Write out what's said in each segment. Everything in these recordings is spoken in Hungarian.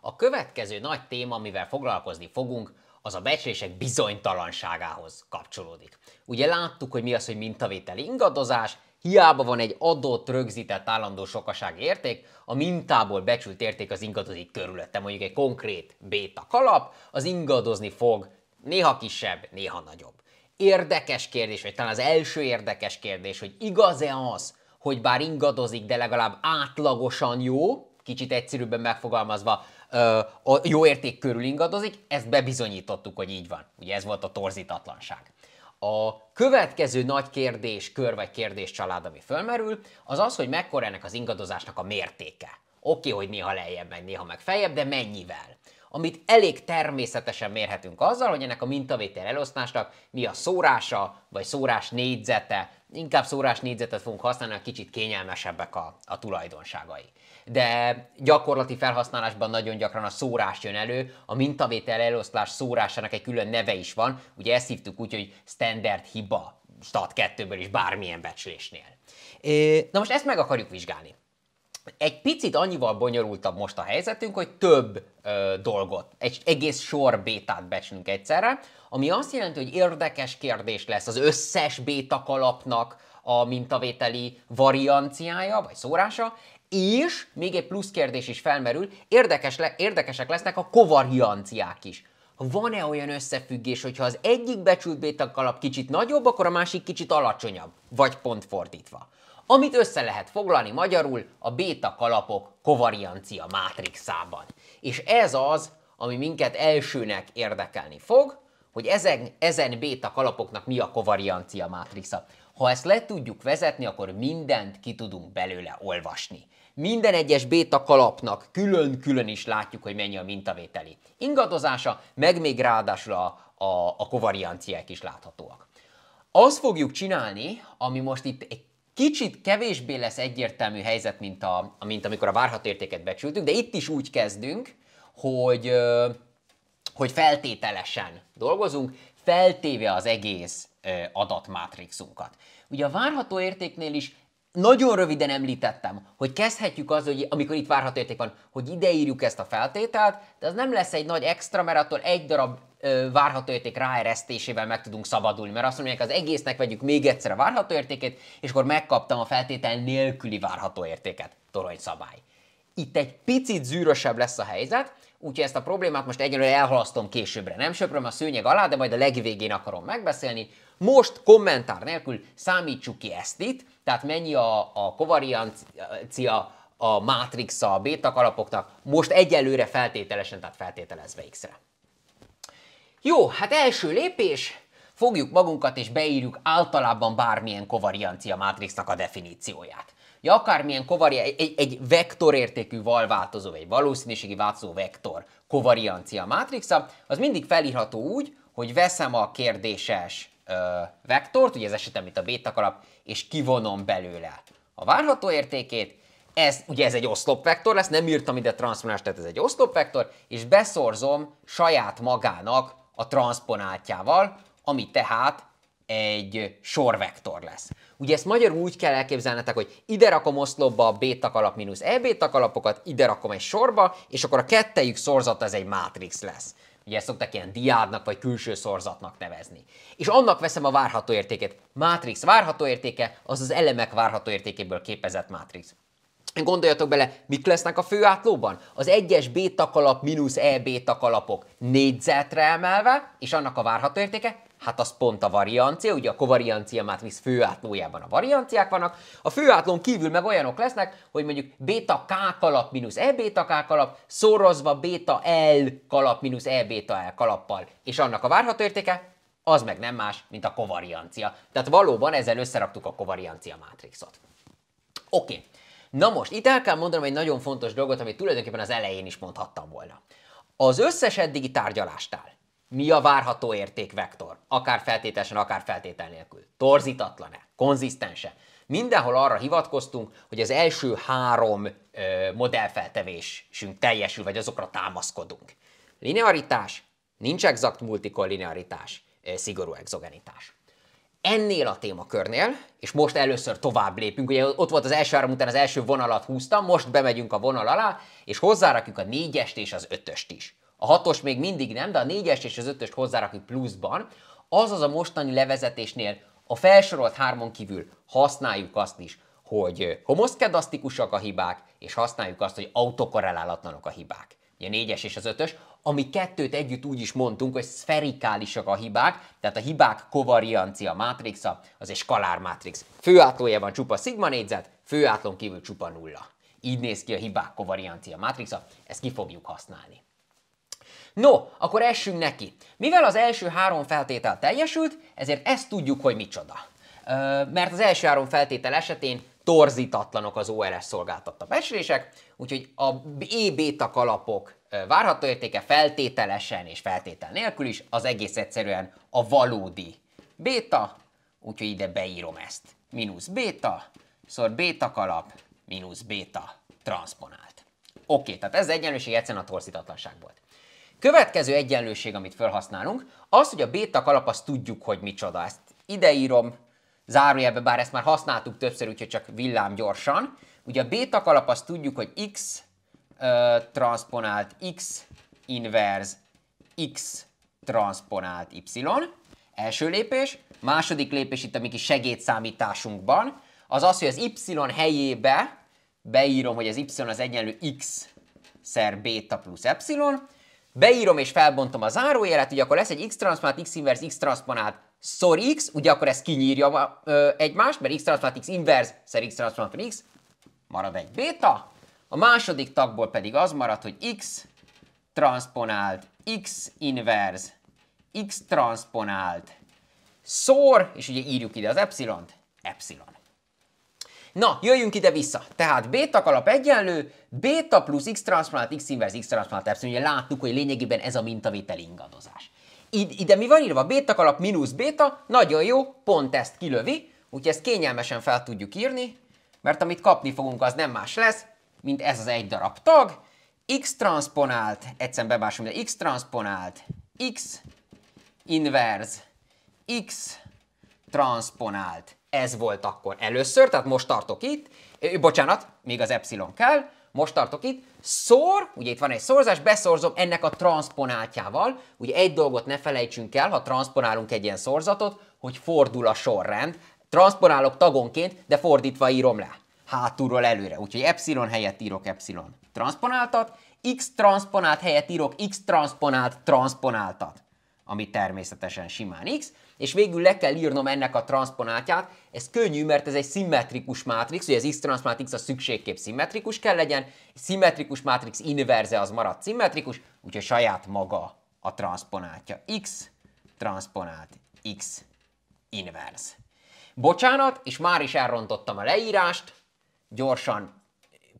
A következő nagy téma, amivel foglalkozni fogunk, az a becslések bizonytalanságához kapcsolódik. Ugye láttuk, hogy mi az, hogy mintavételi ingadozás, hiába van egy adott rögzített állandó sokasági érték, a mintából becsült érték az ingadozik körülötte, mondjuk egy konkrét béta kalap, az ingadozni fog néha kisebb, néha nagyobb. Érdekes kérdés, vagy talán az első érdekes kérdés, hogy igaz-e az, hogy bár ingadozik, de legalább átlagosan jó, kicsit egyszerűbben megfogalmazva, a jó érték körül ingadozik, ezt bebizonyítottuk, hogy így van. Ugye ez volt a torzítatlanság. A következő nagy kérdés, kör vagy kérdés család, ami fölmerül, az az, hogy mekkora ennek az ingadozásnak a mértéke. Oké, okay, hogy néha lejjebb megy, néha meg feljebb, de mennyivel? amit elég természetesen mérhetünk azzal, hogy ennek a mintavétel elosztásnak mi a szórása, vagy szórás négyzete, inkább szórás négyzetet fogunk használni, a kicsit kényelmesebbek a, a tulajdonságai. De gyakorlati felhasználásban nagyon gyakran a szórás jön elő, a mintavétel elosztás szórásának egy külön neve is van, ugye ezt hívtuk úgy, hogy standard hiba, stat 2-ből is bármilyen becslésnél. Na most ezt meg akarjuk vizsgálni egy picit annyival bonyolultabb most a helyzetünk, hogy több ö, dolgot, egy egész sor bétát becsünk egyszerre, ami azt jelenti, hogy érdekes kérdés lesz az összes béta kalapnak a mintavételi varianciája, vagy szórása, és még egy plusz kérdés is felmerül, érdekes le, érdekesek lesznek a kovarianciák is van-e olyan összefüggés, hogyha az egyik becsült beta kalap kicsit nagyobb, akkor a másik kicsit alacsonyabb, vagy pont fordítva. Amit össze lehet foglalni magyarul a béta kalapok kovariancia mátrixában. És ez az, ami minket elsőnek érdekelni fog, hogy ezen, ezen béta kalapoknak mi a kovariancia mátrixa. Ha ezt le tudjuk vezetni, akkor mindent ki tudunk belőle olvasni. Minden egyes béta kalapnak külön-külön is látjuk, hogy mennyi a mintavételi ingadozása, meg még ráadásul a, a, a kovarianciák is láthatóak. Azt fogjuk csinálni, ami most itt egy kicsit kevésbé lesz egyértelmű helyzet, mint, a, mint amikor a várható értéket becsültük, de itt is úgy kezdünk, hogy, hogy feltételesen dolgozunk, feltéve az egész adatmátrixunkat. Ugye a várható értéknél is nagyon röviden említettem, hogy kezdhetjük az, hogy amikor itt várható érték van, hogy ideírjuk ezt a feltételt, de az nem lesz egy nagy extra, mert attól egy darab ö, várható érték ráeresztésével meg tudunk szabadulni, mert azt mondják, az egésznek vegyük még egyszer a várható értékét, és akkor megkaptam a feltétel nélküli várható értéket, torony szabály. Itt egy picit zűrösebb lesz a helyzet, úgyhogy ezt a problémát most egyelőre elhalasztom későbbre. Nem söpröm a szőnyeg alá, de majd a legvégén akarom megbeszélni. Most kommentár nélkül számítsuk ki ezt itt, tehát mennyi a, a kovariancia a matrix a beta alapoknak, most egyelőre feltételesen, tehát feltételezve X-re. Jó, hát első lépés, fogjuk magunkat és beírjuk általában bármilyen kovariancia mátrixnak a definícióját. Ja, akármilyen kovari, egy, egy vektorértékű valváltozó, változó, egy valószínűségi változó vektor kovariancia mátrixa, az mindig felírható úgy, hogy veszem a kérdéses ö, vektort, ugye ez esetem itt a béta és kivonom belőle a várható értékét, ez, ugye ez egy oszlopvektor lesz, nem írtam ide transzponást, tehát ez egy oszlopvektor, és beszorzom saját magának a transponátjával, ami tehát egy sorvektor lesz. Ugye ezt magyarul úgy kell elképzelnetek, hogy ide rakom oszlopba a bétak alap mínusz e bétak alapokat, ide rakom egy sorba, és akkor a kettejük szorzata ez egy mátrix lesz. Ugye ezt szokták ilyen diádnak vagy külső szorzatnak nevezni. És annak veszem a várható értékét. Mátrix várható értéke, az az elemek várható értékéből képezett mátrix. Gondoljatok bele, mik lesznek a főátlóban? Az egyes b-takalap mínusz e takalapok négyzetre emelve, és annak a várható értéke Hát az pont a variancia, ugye a kovariancia matrix főátlójában a varianciák vannak, a főátlón kívül meg olyanok lesznek, hogy mondjuk beta k kalap mínusz e beta k kalap szorozva beta l kalap mínusz e beta l kalappal, és annak a várható értéke az meg nem más, mint a kovariancia. Tehát valóban ezzel összeraktuk a kovariancia mátrixot. Oké, okay. na most itt el kell mondanom egy nagyon fontos dolgot, amit tulajdonképpen az elején is mondhattam volna. Az összes eddigi tárgyalástál mi a várható értékvektor, akár feltételesen, akár feltétel nélkül. Torzítatlan-e? Konzisztense? Mindenhol arra hivatkoztunk, hogy az első három ö, modellfeltevésünk teljesül, vagy azokra támaszkodunk. Linearitás, nincs exakt multikor linearitás, szigorú exogenitás. Ennél a témakörnél, és most először tovább lépünk, ugye ott volt az első három után az első vonalat húztam, most bemegyünk a vonal alá, és hozzárakjuk a négyest és az ötöst is a hatos még mindig nem, de a négyes és az ötöst hozzárakjuk pluszban, azaz a mostani levezetésnél a felsorolt hármon kívül használjuk azt is, hogy homoszkedasztikusak a hibák, és használjuk azt, hogy autokorrelálatlanok a hibák. Ugye a négyes és az ötös, ami kettőt együtt úgy is mondtunk, hogy szferikálisak a hibák, tehát a hibák kovariancia mátrixa, az egy skalár mátrix. Főátlója van csupa szigma négyzet, főátlón kívül csupa nulla. Így néz ki a hibák kovariancia mátrixa, ezt ki fogjuk használni. No, akkor essünk neki. Mivel az első három feltétel teljesült, ezért ezt tudjuk, hogy micsoda. Mert az első három feltétel esetén torzítatlanok az ORS szolgáltatta becslések, úgyhogy a e kalapok várható értéke feltételesen és feltétel nélkül is az egész egyszerűen a valódi béta, úgyhogy ide beírom ezt. Minusz béta, szor béta kalap, mínusz béta transponált. Oké, okay, tehát ez egyenlőség egyszerűen a torzítatlanság volt. Következő egyenlőség, amit felhasználunk, az, hogy a béta kalap, azt tudjuk, hogy micsoda. Ezt ideírom zárójelbe, bár ezt már használtuk többször, úgyhogy csak villám gyorsan. Ugye a béta kalap, azt tudjuk, hogy x ö, transponált x inverz x transponált y. Első lépés. Második lépés itt a mi kis segédszámításunkban, az az, hogy az y helyébe beírom, hogy az y az egyenlő x szer beta plusz epsilon, beírom és felbontom a zárójelet, ugye akkor lesz egy x transponát, x inverz, x transponát, szor x, ugye akkor ez kinyírja ö, egymást, mert x transponát, x inverz, szer x transponát, x, marad egy beta. a második tagból pedig az marad, hogy x transponált, x inverz, x transponált, szor, és ugye írjuk ide az epsilont, epsilon. Na, jöjjünk ide-vissza. Tehát beta kalap egyenlő, beta plusz x transplant, x inverz, x transplant epsilon. Ugye láttuk, hogy lényegében ez a mintavétel ingadozás. Ide mi van írva? Beta kalap mínusz beta. nagyon jó, pont ezt kilövi, úgyhogy ezt kényelmesen fel tudjuk írni, mert amit kapni fogunk, az nem más lesz, mint ez az egy darab tag, x transponált, egyszerűen bebásom, de x transponált, x inverz, x transponált ez volt akkor először, tehát most tartok itt, bocsánat, még az epsilon kell, most tartok itt, szor, ugye itt van egy szorzás, beszorzom ennek a transponátjával, ugye egy dolgot ne felejtsünk el, ha transponálunk egy ilyen szorzatot, hogy fordul a sorrend, transponálok tagonként, de fordítva írom le, hátulról előre, úgyhogy epsilon helyett írok epsilon transponáltat, x transponált helyett írok x transponált transponáltat ami természetesen simán x, és végül le kell írnom ennek a transponátját, ez könnyű, mert ez egy szimmetrikus mátrix, ugye az x transpont x a szükségképp szimmetrikus kell legyen, egy szimmetrikus mátrix inverze az marad szimmetrikus, úgyhogy saját maga a transponátja x transponát x inverz. Bocsánat, és már is elrontottam a leírást, gyorsan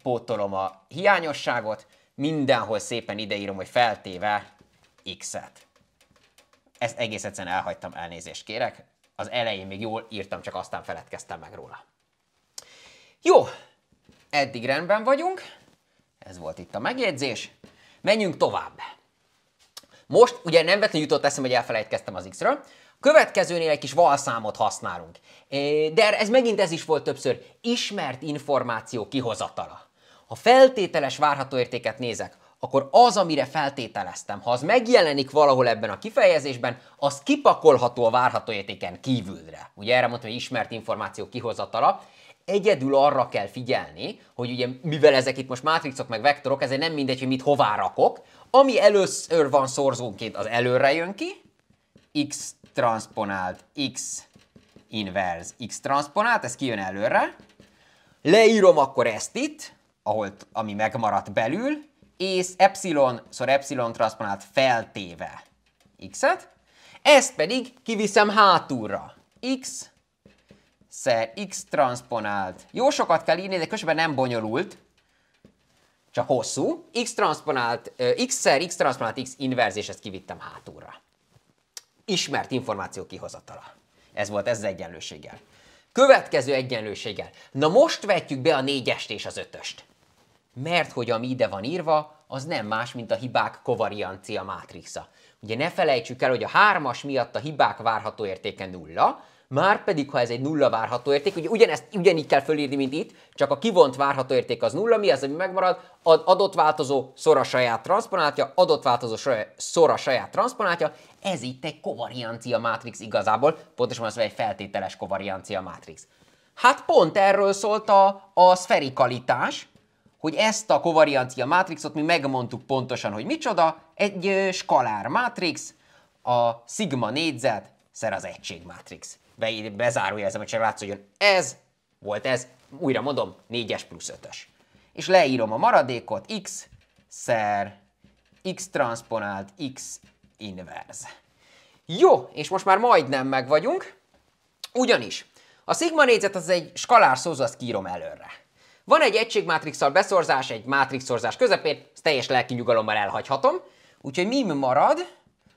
pótolom a hiányosságot, mindenhol szépen ideírom, hogy feltéve x-et. Ezt egész egyszerűen elhagytam, elnézést kérek. Az elején még jól írtam, csak aztán feledkeztem meg róla. Jó, eddig rendben vagyunk. Ez volt itt a megjegyzés. Menjünk tovább. Most ugye nem vetlenül jutott eszem, hogy elfelejtkeztem az X-ről. Következőnél egy kis valszámot használunk. De ez megint ez is volt többször. Ismert információ kihozatala. Ha feltételes várható értéket nézek, akkor az, amire feltételeztem, ha az megjelenik valahol ebben a kifejezésben, az kipakolható a várható értéken kívülre. Ugye erre mondtam, hogy ismert információ kihozatala. Egyedül arra kell figyelni, hogy ugye mivel ezek itt most mátrixok meg vektorok, ezért nem mindegy, hogy mit hová rakok. Ami először van szorzónként, az előre jön ki, x transponált, x inverse, x transponált, ez kijön előre. Leírom akkor ezt itt, ahol, ami megmaradt belül, ész epsilon szor epsilon transponált feltéve x-et, ezt pedig kiviszem hátulra. x szer x transponált. Jó sokat kell írni, de közben nem bonyolult, csak hosszú. x transponált, x szer x transponált x inverz, és ezt kivittem hátulra. Ismert információ kihozatala. Ez volt ez az egyenlőséggel. Következő egyenlőséggel. Na most vetjük be a négyest és az ötöst mert hogy ami ide van írva, az nem más, mint a hibák kovariancia mátrixa. Ugye ne felejtsük el, hogy a hármas miatt a hibák várható értéke nulla, már pedig, ha ez egy nulla várható érték, ugye ugyanezt ugyanígy kell fölírni, mint itt, csak a kivont várható érték az nulla, mi az, ami megmarad? Az adott változó szor a saját transponátja, adott változó szor a saját transponátja, ez itt egy kovariancia mátrix igazából, pontosan az egy feltételes kovariancia mátrix. Hát pont erről szólt a, a szferikalitás, hogy ezt a kovariancia mátrixot mi megmondtuk pontosan, hogy micsoda, egy skalár mátrix, a szigma négyzet szer az egység mátrix. Be, bezárójelzem, hogy csak látszódjon, ez volt ez, újra mondom, 4-es plusz 5-ös. És leírom a maradékot, x szer x transponált x inverz. Jó, és most már majdnem meg vagyunk, ugyanis a szigma négyzet az egy skalár szózat azt kírom előre. Van egy egységmátrixal beszorzás, egy mátrixorzás közepén, ezt teljes lelki nyugalommal elhagyhatom. Úgyhogy mi marad?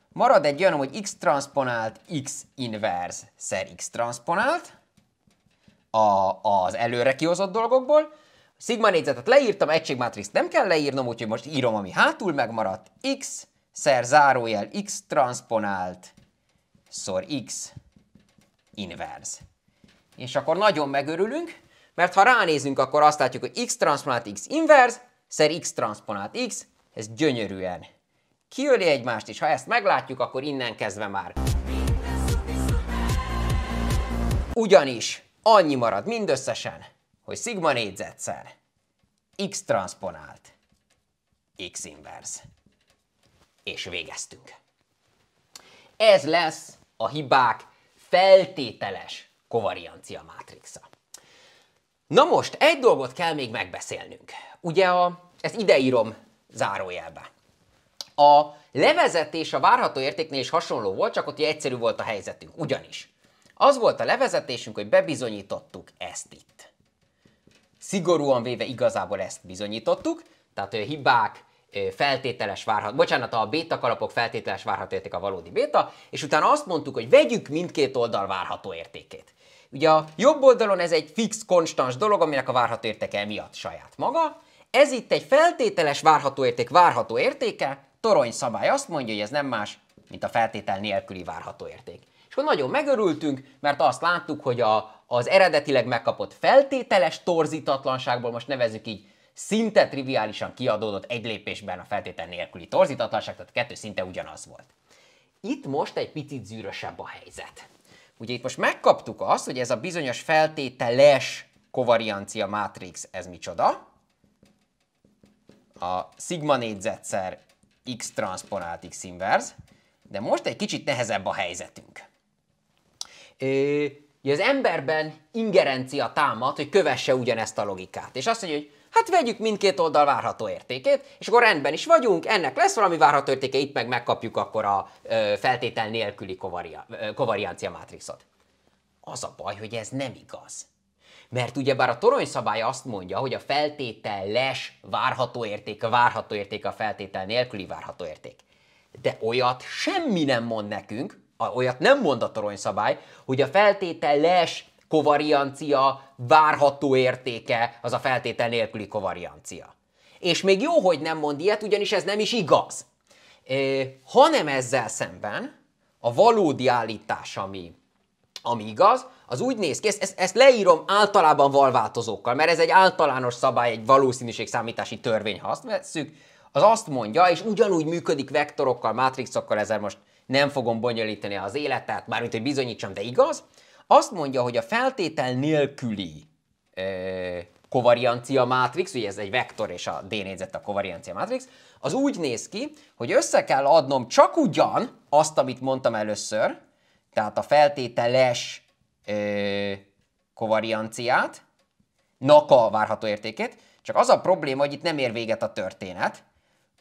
Marad egy olyan, hogy x transponált x inverz szer x transponált a, az előre kihozott dolgokból. Sigma négyzetet leírtam, egységmátrix nem kell leírnom, úgyhogy most írom, ami hátul megmaradt. x szer zárójel x transponált szor x inverz. És akkor nagyon megörülünk, mert ha ránézünk, akkor azt látjuk, hogy x transponált x inverz, szer x transponált x, ez gyönyörűen kiöli egymást, és ha ezt meglátjuk, akkor innen kezdve már. Ugyanis annyi marad mindösszesen, hogy szigma négyzetszer x transponált x inverz. És végeztünk. Ez lesz a hibák feltételes kovariancia mátrixa. Na most, egy dolgot kell még megbeszélnünk. Ugye a, ezt ideírom zárójelbe. A levezetés a várható értéknél is hasonló volt, csak ott egyszerű volt a helyzetünk, ugyanis. Az volt a levezetésünk, hogy bebizonyítottuk ezt itt. Szigorúan véve igazából ezt bizonyítottuk, tehát hogy a hibák feltételes várható, bocsánat, a béta kalapok feltételes várható érték a valódi béta, és utána azt mondtuk, hogy vegyük mindkét oldal várható értékét. Ugye a jobb oldalon ez egy fix, konstans dolog, aminek a várható értéke miatt saját maga. Ez itt egy feltételes várható érték várható értéke. Torony szabály azt mondja, hogy ez nem más, mint a feltétel nélküli várható érték. És akkor nagyon megörültünk, mert azt láttuk, hogy a, az eredetileg megkapott feltételes torzítatlanságból, most nevezzük így, szinte triviálisan kiadódott egy lépésben a feltétel nélküli torzítatlanság, tehát kettő szinte ugyanaz volt. Itt most egy picit zűrösebb a helyzet. Ugye itt most megkaptuk azt, hogy ez a bizonyos feltételes kovariancia mátrix, ez micsoda? A szigma négyzetszer x transponált x inverz, de most egy kicsit nehezebb a helyzetünk. Ö, az emberben ingerencia támad, hogy kövesse ugyanezt a logikát. És azt mondja, hogy Hát vegyük mindkét oldal várható értékét, és akkor rendben is vagyunk, ennek lesz valami várható értéke, itt meg megkapjuk akkor a ö, feltétel nélküli kovaria, ö, kovariancia mátrixot. Az a baj, hogy ez nem igaz. Mert ugyebár a torony szabály azt mondja, hogy a feltételes várható érték, a várható érték a feltétel nélküli várható érték. De olyat semmi nem mond nekünk, olyat nem mond a torony szabály, hogy a feltételes kovariancia várható értéke az a feltétel nélküli kovariancia. És még jó, hogy nem mond ilyet, ugyanis ez nem is igaz. E, hanem ezzel szemben a valódi állítás, ami, ami igaz, az úgy néz ki, ezt, ezt leírom általában valváltozókkal, mert ez egy általános szabály, egy valószínűségszámítási törvény, ha azt vesszük, az azt mondja, és ugyanúgy működik vektorokkal, mátrixokkal, ezzel most nem fogom bonyolítani az életet, mármint hogy bizonyítsam, de igaz, azt mondja, hogy a feltétel nélküli e, kovariancia mátrix, ugye ez egy vektor és a D négyzet a kovariancia mátrix, az úgy néz ki, hogy össze kell adnom csak ugyan azt, amit mondtam először, tehát a feltételes e, kovarianciát, naka a várható értékét, csak az a probléma, hogy itt nem ér véget a történet,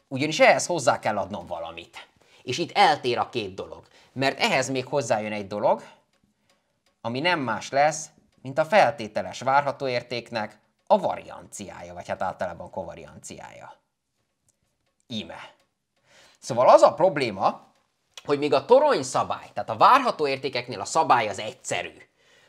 ugyanis ehhez hozzá kell adnom valamit. És itt eltér a két dolog, mert ehhez még hozzájön egy dolog, ami nem más lesz, mint a feltételes várható értéknek a varianciája, vagy hát általában kovarianciája. Íme. Szóval az a probléma, hogy még a torony szabály, tehát a várható értékeknél a szabály az egyszerű.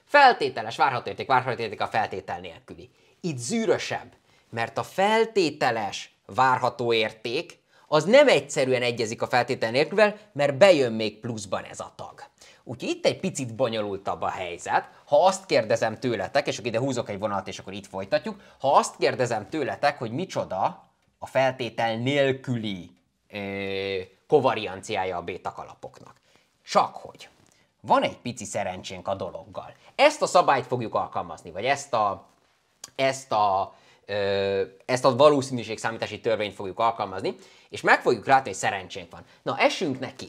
Feltételes várható érték, várható érték a feltétel nélküli. Itt zűrösebb, mert a feltételes várható érték az nem egyszerűen egyezik a feltétel nélkülvel, mert bejön még pluszban ez a tag. Úgyhogy itt egy picit bonyolultabb a helyzet. Ha azt kérdezem tőletek, és akkor ide húzok egy vonalat, és akkor itt folytatjuk, ha azt kérdezem tőletek, hogy micsoda a feltétel nélküli ö, kovarianciája a béta kalapoknak. Csak hogy van egy pici szerencsénk a dologgal. Ezt a szabályt fogjuk alkalmazni, vagy ezt a, ezt a, ö, ezt a valószínűségszámítási törvényt fogjuk alkalmazni, és meg fogjuk látni, hogy szerencsénk van. Na, esünk neki!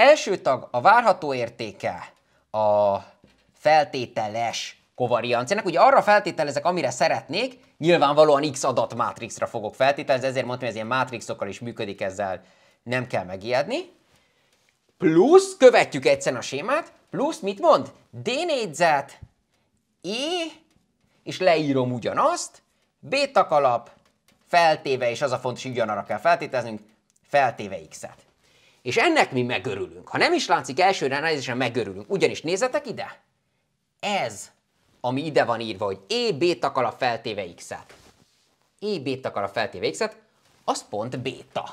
első tag a várható értéke a feltételes kovarianciának. Ugye arra feltételezek, amire szeretnék, nyilvánvalóan X adatmátrixra fogok feltételezni, ezért mondtam, hogy ez ilyen mátrixokkal is működik, ezzel nem kell megijedni. Plusz, követjük egyszerűen a sémát, plusz mit mond? D négyzet, E, és leírom ugyanazt, B kalap, feltéve, és az a fontos, hogy ugyanarra kell feltételeznünk, feltéve X-et. És ennek mi megörülünk. Ha nem is látszik elsőre ránézésen, megörülünk. Ugyanis nézzetek ide! Ez, ami ide van írva, hogy E takar a feltéve x-et. E takar a feltéve x-et, az pont béta.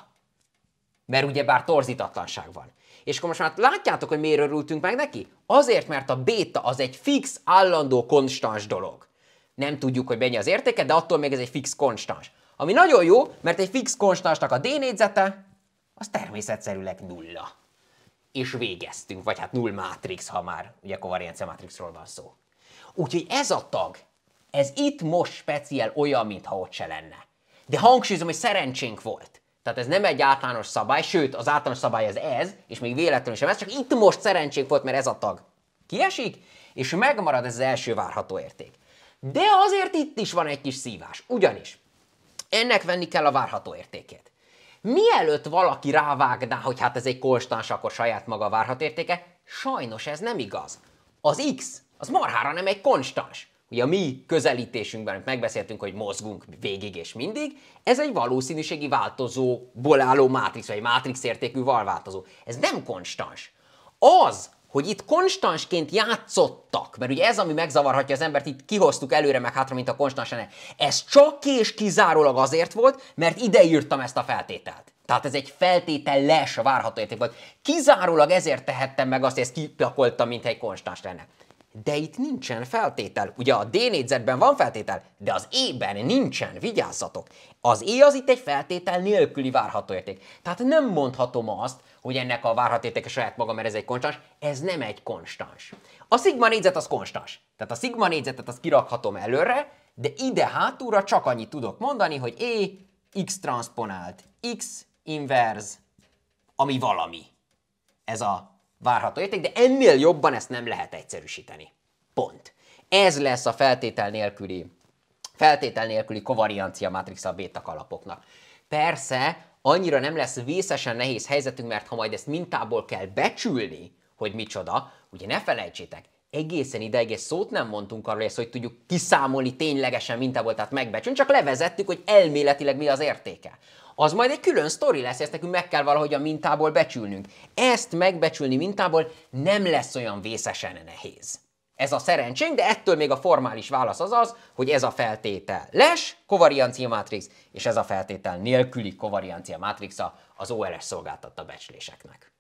Mert ugyebár torzítatlanság van. És akkor most már látjátok, hogy miért örültünk meg neki? Azért, mert a béta az egy fix, állandó, konstans dolog. Nem tudjuk, hogy mennyi az értéke, de attól még ez egy fix konstans. Ami nagyon jó, mert egy fix konstansnak a d négyzete, az természetszerűleg nulla. És végeztünk, vagy hát null matrix, ha már ugye kovariancia matrixról van szó. Úgyhogy ez a tag, ez itt most speciál olyan, mintha ott se lenne. De hangsúlyozom, hogy szerencsénk volt. Tehát ez nem egy általános szabály, sőt, az általános szabály az ez, és még véletlenül sem ez, csak itt most szerencsénk volt, mert ez a tag kiesik, és megmarad ez az első várható érték. De azért itt is van egy kis szívás, ugyanis ennek venni kell a várható értékét. Mielőtt valaki rávágná, hogy hát ez egy konstans, akkor saját maga várhat értéke, sajnos ez nem igaz. Az X, az marhára nem egy konstans. Ugye a mi közelítésünkben, amit megbeszéltünk, hogy mozgunk végig és mindig, ez egy valószínűségi változóból álló mátrix, vagy egy mátrix értékű valváltozó. Ez nem konstans. Az, hogy itt konstansként játszottak, mert ugye ez, ami megzavarhatja az embert, itt kihoztuk előre meg hátra, mint a konstansen. Ez csak és kizárólag azért volt, mert ide írtam ezt a feltételt. Tehát ez egy feltételes várható érték volt. Kizárólag ezért tehettem meg azt, hogy ezt kipakoltam, mint egy konstans lenne. De itt nincsen feltétel. Ugye a D négyzetben van feltétel, de az E-ben nincsen, vigyázzatok. Az E az itt egy feltétel nélküli várható érték. Tehát nem mondhatom azt, hogy ennek a várható értéke saját maga, mert ez egy konstans. Ez nem egy konstans. A szigma négyzet az konstans. Tehát a szigma négyzetet azt kirakhatom előre, de ide hátúra csak annyit tudok mondani, hogy E x transponált x inverz, ami valami. Ez a várható érték, de ennél jobban ezt nem lehet egyszerűsíteni. Pont. Ez lesz a feltétel nélküli, feltétel nélküli kovariancia matrix a béta alapoknak. Persze, annyira nem lesz vészesen nehéz helyzetünk, mert ha majd ezt mintából kell becsülni, hogy micsoda, ugye ne felejtsétek, egészen ideig egy szót nem mondtunk arról, hogy tudjuk kiszámolni ténylegesen mintából, tehát megbecsülni, csak levezettük, hogy elméletileg mi az értéke. Az majd egy külön sztori lesz, ezt nekünk meg kell valahogy a mintából becsülnünk. Ezt megbecsülni mintából nem lesz olyan vészesen nehéz. Ez a szerencsénk, de ettől még a formális válasz az az, hogy ez a feltétel les, kovariancia matrix, és ez a feltétel nélküli kovariancia mátrixa az OLS szolgáltatta becsléseknek.